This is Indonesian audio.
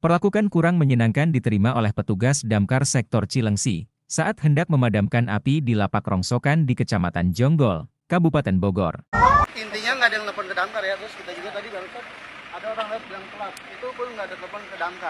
Perlakukan kurang menyenangkan diterima oleh petugas damkar sektor Cilengsi saat hendak memadamkan api di lapak rongsokan di Kecamatan Jonggol, Kabupaten Bogor. Intinya nggak ada yang telepon ke damkar ya, terus kita juga tadi barusan ada orang lewat bilang telat, itu pun nggak ada telepon ke damkar.